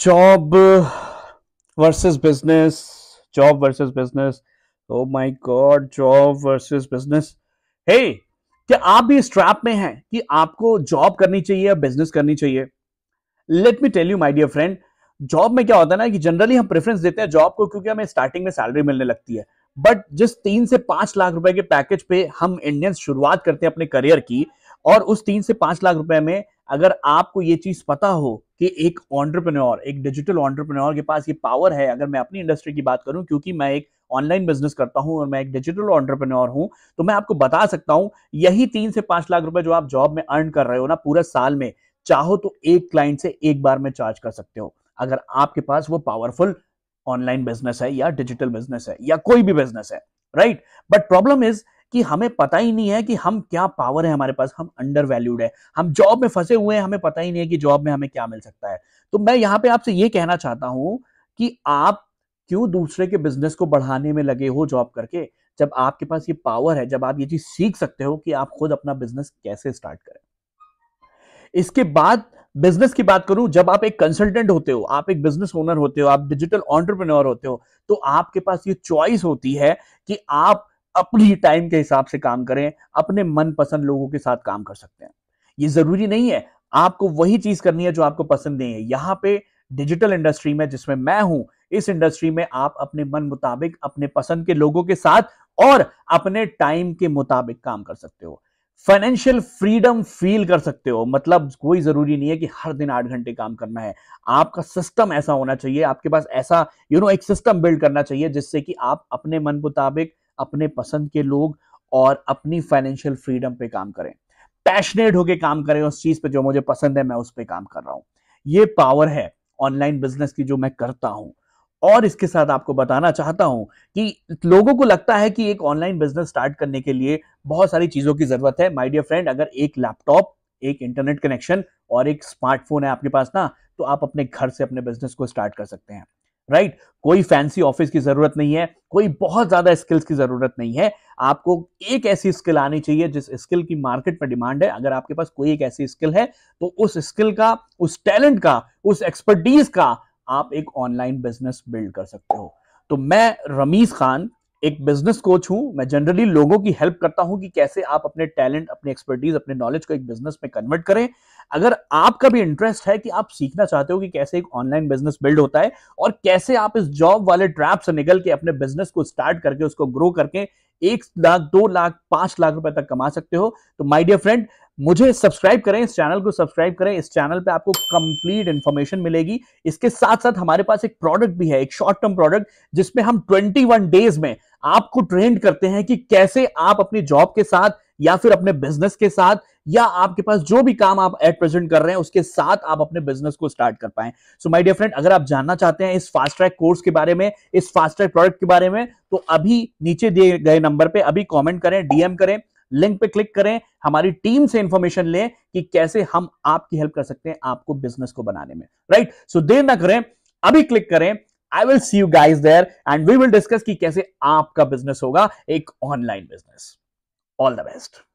Job versus business job versus business oh my god job versus business hey क्या आप भी इस trap में हैं कि आपको जॉब करनी चाहिए या बिजनेस करनी चाहिए let me tell you my dear friend job में क्या होता है ना कि जनरली हम प्रेफरेंस देते हैं जॉब को क्योंकि हमें स्टार्टिंग में सैलरी मिलने लगती है बट जिस तीन से पांच लाख रुपए के पैकेज पे हम इंडियंस शुरुआत करते हैं अपने करियर की और उस तीन से पांच लाख रुपए में अगर आपको ये चीज पता हो कि एक ऑन्टरप्रनोर एक डिजिटल ऑन्टरप्रनोर के पास ये पावर है अगर मैं अपनी इंडस्ट्री की बात करूं क्योंकि मैं एक ऑनलाइन बिजनेस करता हूं और मैं एक डिजिटल ऑन्टरप्रनोर हूं तो मैं आपको बता सकता हूं यही तीन से पांच लाख रुपए जो आप जॉब में अर्न कर रहे हो ना पूरे साल में चाहो तो एक क्लाइंट से एक बार में चार्ज कर सकते हो अगर आपके पास वो पावरफुल ऑनलाइन बिजनेस है या डिजिटल बिजनेस है या कोई भी बिजनेस है राइट बट प्रॉब्लम इज कि हमें पता ही नहीं है कि हम क्या पावर है हमारे पास हम अंडर वैल्यूड है हम जॉब में फंसे हुए हैं हमें पता ही नहीं है कि जॉब में हमें क्या मिल सकता है तो मैं यहाँ पे आपसे ये कहना चाहता हूं कि आप क्यों दूसरे के बिजनेस को बढ़ाने में लगे हो जॉब करके जब आपके पास ये पावर है जब आप ये चीज सीख सकते हो कि आप खुद अपना बिजनेस कैसे स्टार्ट करें इसके बाद बिजनेस की बात करूं जब आप एक कंसल्टेंट होते हो आप एक बिजनेस ओनर होते हो आप डिजिटल ऑन्टरप्रनोर होते हो तो आपके पास ये चॉइस होती है कि आप अपनी टाइम के हिसाब से काम करें अपने मनपसंद लोगों के साथ काम कर सकते हैं ये जरूरी नहीं है आपको वही चीज करनी है जो आपको पसंद नहीं है यहाँ पे डिजिटल इंडस्ट्री में जिसमें मैं हूं इस इंडस्ट्री में आप अपने मन मुताबिक अपने पसंद के लोगों के साथ और अपने टाइम के मुताबिक काम कर सकते हो फाइनेंशियल फ्रीडम फील कर सकते हो मतलब कोई जरूरी नहीं है कि हर दिन आठ घंटे काम करना है आपका सिस्टम ऐसा होना चाहिए आपके पास ऐसा यू you नो know, एक सिस्टम बिल्ड करना चाहिए जिससे कि आप अपने मन मुताबिक अपने पसंद के लोग और अपनी फाइनेंशियल फ्रीडम पे काम करें पैशनेट होके काम करें उस चीज पे जो मुझे पसंद है मैं उस पर काम कर रहा हूँ ये पावर है ऑनलाइन बिजनेस की जो मैं करता हूँ और इसके साथ आपको बताना चाहता हूं कि लोगों को लगता है कि एक ऑनलाइन बिजनेस स्टार्ट करने के लिए बहुत सारी चीजों की जरूरत है माय डियर फ्रेंड अगर एक लैपटॉप एक इंटरनेट कनेक्शन और एक स्मार्टफोन है आपके पास ना तो आप अपने घर से अपने बिजनेस को स्टार्ट कर सकते हैं राइट right? कोई फैंसी ऑफिस की जरूरत नहीं है कोई बहुत ज्यादा स्किल्स की जरूरत नहीं है आपको एक ऐसी स्किल आनी चाहिए जिस स्किल की मार्केट में डिमांड है अगर आपके पास कोई एक ऐसी स्किल है तो उस स्किल का उस टैलेंट का उस एक्सपर्टीज का आप एक ऑनलाइन बिजनेस बिल्ड कर सकते हो तो मैं रमीज खान एक बिजनेस कोच हूं मैं जनरली लोगों की हेल्प करता हूं कि कैसे आप अपने टैलेंट अपने एक्सपर्टीज अपने नॉलेज को एक बिजनेस में कन्वर्ट करें अगर आपका भी इंटरेस्ट है कि आप सीखना चाहते हो कि कैसे एक ऑनलाइन बिजनेस बिल्ड होता है और कैसे आप इस जॉब वाले ट्रैप से निकल के अपने बिजनेस को स्टार्ट करके उसको ग्रो करके एक लाख दो लाख पांच लाख रुपए तक कमा सकते हो तो माई डियर फ्रेंड मुझे सब्सक्राइब करें इस चैनल को सब्सक्राइब करें इस चैनल पे आपको कंप्लीट इंफॉर्मेशन मिलेगी इसके साथ साथ हमारे पास एक प्रोडक्ट भी है एक शॉर्ट टर्म प्रोडक्ट जिसमें हम 21 डेज में आपको ट्रेंड करते हैं कि कैसे आप अपनी जॉब के साथ या फिर अपने बिजनेस के साथ या आपके पास जो भी काम आप एट प्रेजेंट कर रहे हैं उसके साथ आप अपने बिजनेस को स्टार्ट कर पाए सो माय डियर फ्रेंड अगर आप जानना चाहते हैं इस फास्ट ट्रैक कोर्स के बारे में इस फास्ट ट्रैक प्रोडक्ट के बारे में तो अभी नीचे दिए गए नंबर पे अभी कमेंट करें डीएम करें लिंक पे क्लिक करें हमारी टीम से इंफॉर्मेशन लें कि कैसे हम आपकी हेल्प कर सकते हैं आपको बिजनेस को बनाने में राइट सो देर ना करें अभी क्लिक करें I will see you guys there and we will discuss कि कैसे आपका बिजनेस होगा एक online business all the best